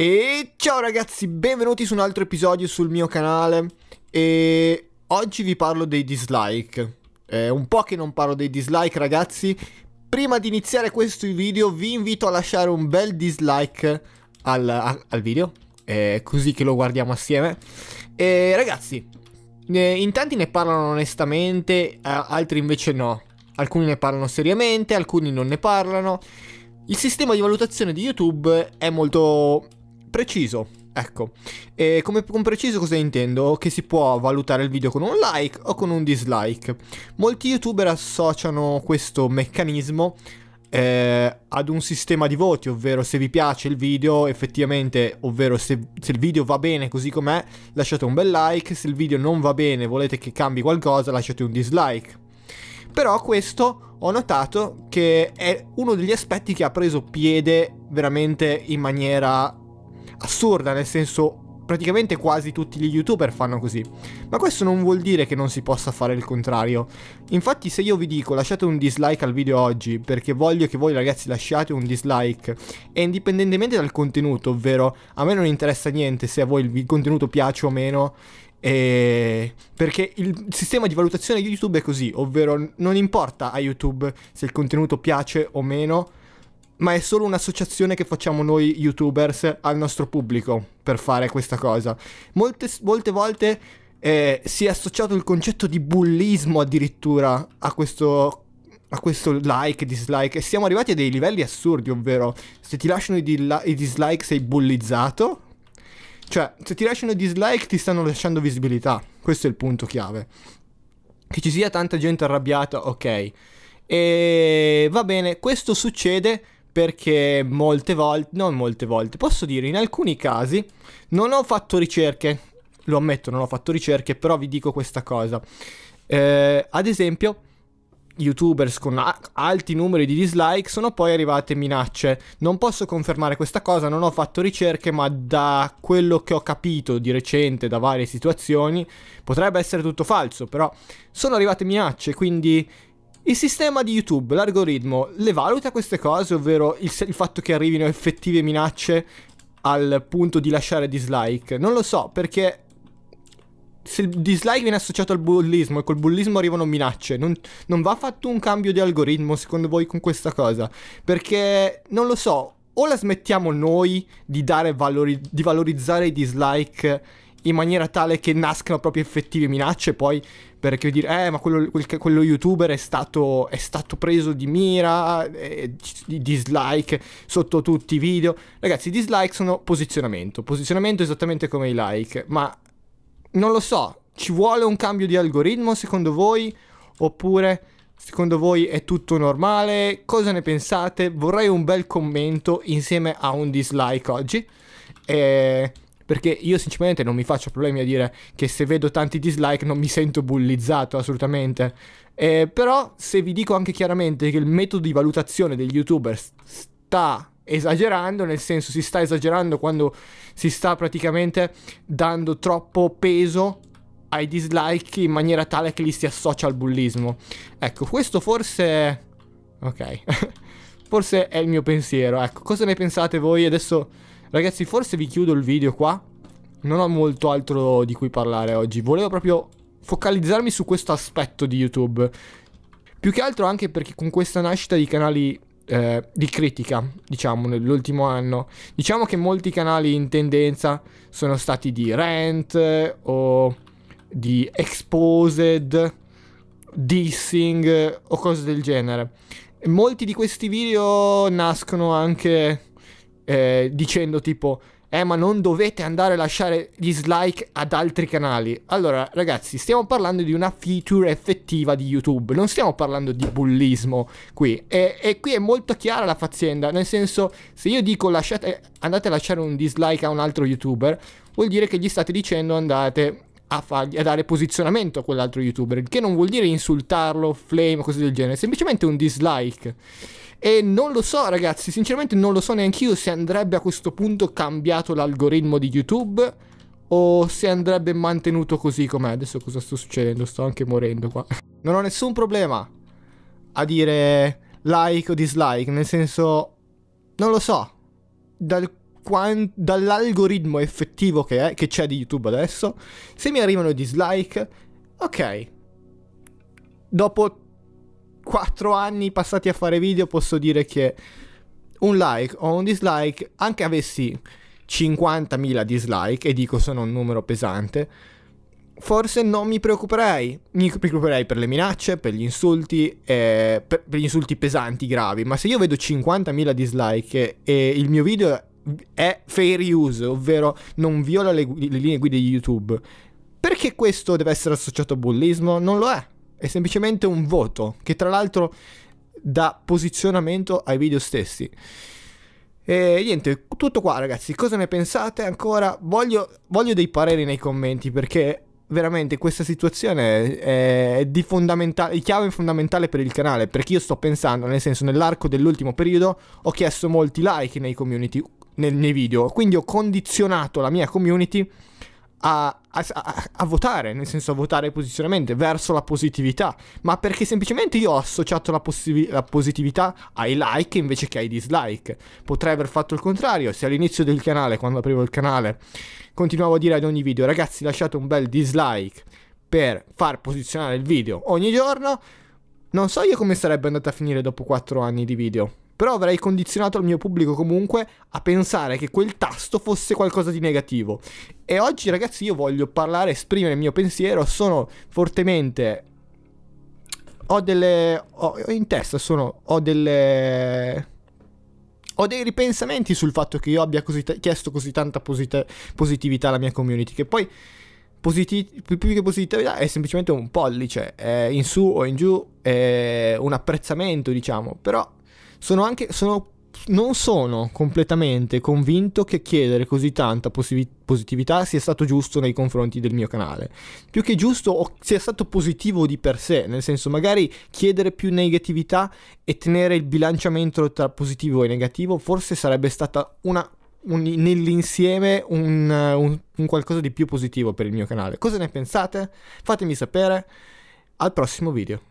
E ciao ragazzi, benvenuti su un altro episodio sul mio canale e oggi vi parlo dei dislike. È un po' che non parlo dei dislike ragazzi. Prima di iniziare questo video vi invito a lasciare un bel dislike al, a, al video, eh, così che lo guardiamo assieme. E ragazzi, eh, in tanti ne parlano onestamente, eh, altri invece no. Alcuni ne parlano seriamente, alcuni non ne parlano. Il sistema di valutazione di YouTube è molto preciso. Ecco, e come con preciso cosa intendo? Che si può valutare il video con un like o con un dislike. Molti youtuber associano questo meccanismo eh, ad un sistema di voti, ovvero se vi piace il video effettivamente, ovvero se, se, il video va bene così com'è, lasciate un bel like, se il video non va bene e volete che cambi qualcosa, lasciate un dislike. Però questo ho notato che è uno degli aspetti che ha preso piede veramente in maniera assurda, nel senso praticamente quasi tutti gli youtuber fanno così. Ma questo non vuol dire che non si possa fare il contrario. Infatti se io vi dico lasciate un dislike al video oggi, perché voglio che voi ragazzi lasciate un dislike, e indipendentemente dal contenuto, ovvero a me non interessa niente se a voi il contenuto piace o meno, eh, perché il sistema di valutazione di YouTube è così, ovvero non importa a YouTube se il contenuto piace o meno, ma è solo un'associazione che facciamo noi youtubers al nostro pubblico per fare questa cosa. Molte, molte volte eh, si è associato il concetto di bullismo addirittura a questo, a questo like, dislike, e siamo arrivati a dei livelli assurdi, ovvero se ti lasciano i, di- i dislike sei bullizzato, cioè se ti lasciano i dislike ti stanno lasciando visibilità, questo è il punto chiave. Che ci sia tanta gente arrabbiata, ok. E va bene, questo succede perché molte volte, non molte volte, posso dire in alcuni casi non ho fatto ricerche, lo ammetto, non ho fatto ricerche, però vi dico questa cosa. Eh, ad esempio, youtubers con alti numeri di dislike sono poi arrivate minacce. Non posso confermare questa cosa, non ho fatto ricerche, ma da quello che ho capito di recente da varie situazioni potrebbe essere tutto falso, però sono arrivate minacce, quindi il sistema di YouTube, l'algoritmo, le valuta queste cose, ovvero il, il fatto che arrivino effettive minacce al punto di lasciare dislike? Non lo so, perché se il dislike viene associato al bullismo e col bullismo arrivano minacce, non, non, va fatto un cambio di algoritmo secondo voi con questa cosa? Perché non lo so, o la smettiamo noi di, valori, di valorizzare i dislike in maniera tale che nascano proprio effettive minacce, poi perché dire, eh, ma quello, quel, quello youtuber è stato, è stato, preso di mira, eh, dislike sotto tutti i video. Ragazzi, i dislike sono posizionamento, posizionamento esattamente come i like, ma non lo so, ci vuole un cambio di algoritmo secondo voi? Oppure... Secondo voi è tutto normale? Cosa ne pensate? Vorrei un bel commento insieme a un dislike oggi. E perché io sinceramente non mi faccio problemi a dire che se vedo tanti dislike non mi sento bullizzato assolutamente. Eh, però se vi dico anche chiaramente che il metodo di valutazione degli youtuber sta esagerando, nel senso si sta esagerando quando si sta praticamente dando troppo peso ai dislike in maniera tale che li si associa al bullismo. Ecco, questo forse... Ok, forse è il mio pensiero. Ecco, cosa ne pensate voi? Adesso Ragazzi, forse vi chiudo il video qua. Non ho molto altro di cui parlare oggi. Volevo proprio focalizzarmi su questo aspetto di YouTube. Più che altro anche perché con questa nascita di canali eh, di critica, diciamo, nell'ultimo anno, diciamo che molti canali in tendenza sono stati di rant eh, o di exposed, dissing eh, o cose del genere. E molti di questi video nascono anche eh, dicendo tipo eh ma non dovete andare a lasciare dislike ad altri canali. Allora ragazzi stiamo parlando di una feature effettiva di YouTube, non stiamo parlando di bullismo qui. E, e qui è molto chiara la fazienda, nel senso se io dico lasciate, andate a lasciare un dislike a un altro YouTuber, vuol dire che gli state dicendo andate a, fargli, a dare posizionamento a quell'altro youtuber, che non vuol dire insultarlo, flame, cose del genere, semplicemente un dislike. E non lo so ragazzi, sinceramente non lo so neanche io se andrebbe a questo punto cambiato l'algoritmo di YouTube o se andrebbe mantenuto così com'è. Adesso cosa sto succedendo? Sto anche morendo qua. Non ho nessun problema a dire like o dislike, nel senso non lo so. Dal quant- dall'algoritmo effettivo che, è, che c'è di YouTube adesso, se mi arrivano dislike, ok, dopo 4 anni passati a fare video posso dire che un like o un dislike, anche avessi 50.000 dislike, e dico sono un numero pesante, forse non mi preoccuperei. Mi preoccuperei per le minacce, per gli insulti, eh, per, per, gli insulti pesanti, gravi. Ma se io vedo 50.000 dislike e, e il mio video è fair use, ovvero non viola le, le linee guida di YouTube. Perché questo deve essere associato a bullismo? Non lo è. È semplicemente un voto che tra l'altro dà posizionamento ai video stessi. E niente, tutto qua ragazzi, cosa ne pensate ancora? Voglio, voglio dei pareri nei commenti perché veramente questa situazione è, di, fondamentale, chiave fondamentale per il canale perché io sto pensando, nel senso nell'arco dell'ultimo periodo ho chiesto molti like nei community, nel, nei video. Quindi ho condizionato la mia community a, a, a, a, votare, nel senso a votare positivamente, verso la positività, ma perché semplicemente io ho associato la, possi- la, positività ai like invece che ai dislike. Potrei aver fatto il contrario, se all'inizio del canale, quando aprivo il canale, continuavo a dire ad ogni video, ragazzi lasciate un bel dislike per far posizionare il video ogni giorno, non so io come sarebbe andata a finire dopo 4 anni di video però avrei condizionato il mio pubblico comunque a pensare che quel tasto fosse qualcosa di negativo. E oggi ragazzi io voglio parlare, esprimere il mio pensiero, sono fortemente... Ho delle... Ho in testa sono... Ho delle ho dei ripensamenti sul fatto che io abbia così t- chiesto così tanta posit- positività alla mia community, che poi positi- più che positività è semplicemente un pollice, è eh, in su o in giù, è un apprezzamento diciamo, però sono anche, sono, non sono completamente convinto che chiedere così tanta posi- positività sia stato giusto nei confronti del mio canale. Più che giusto o sia stato positivo di per sé, nel senso magari chiedere più negatività e tenere il bilanciamento tra positivo e negativo forse sarebbe stata una un, nell'insieme un, un, un, qualcosa di più positivo per il mio canale. Cosa ne pensate? Fatemi sapere. Al prossimo video.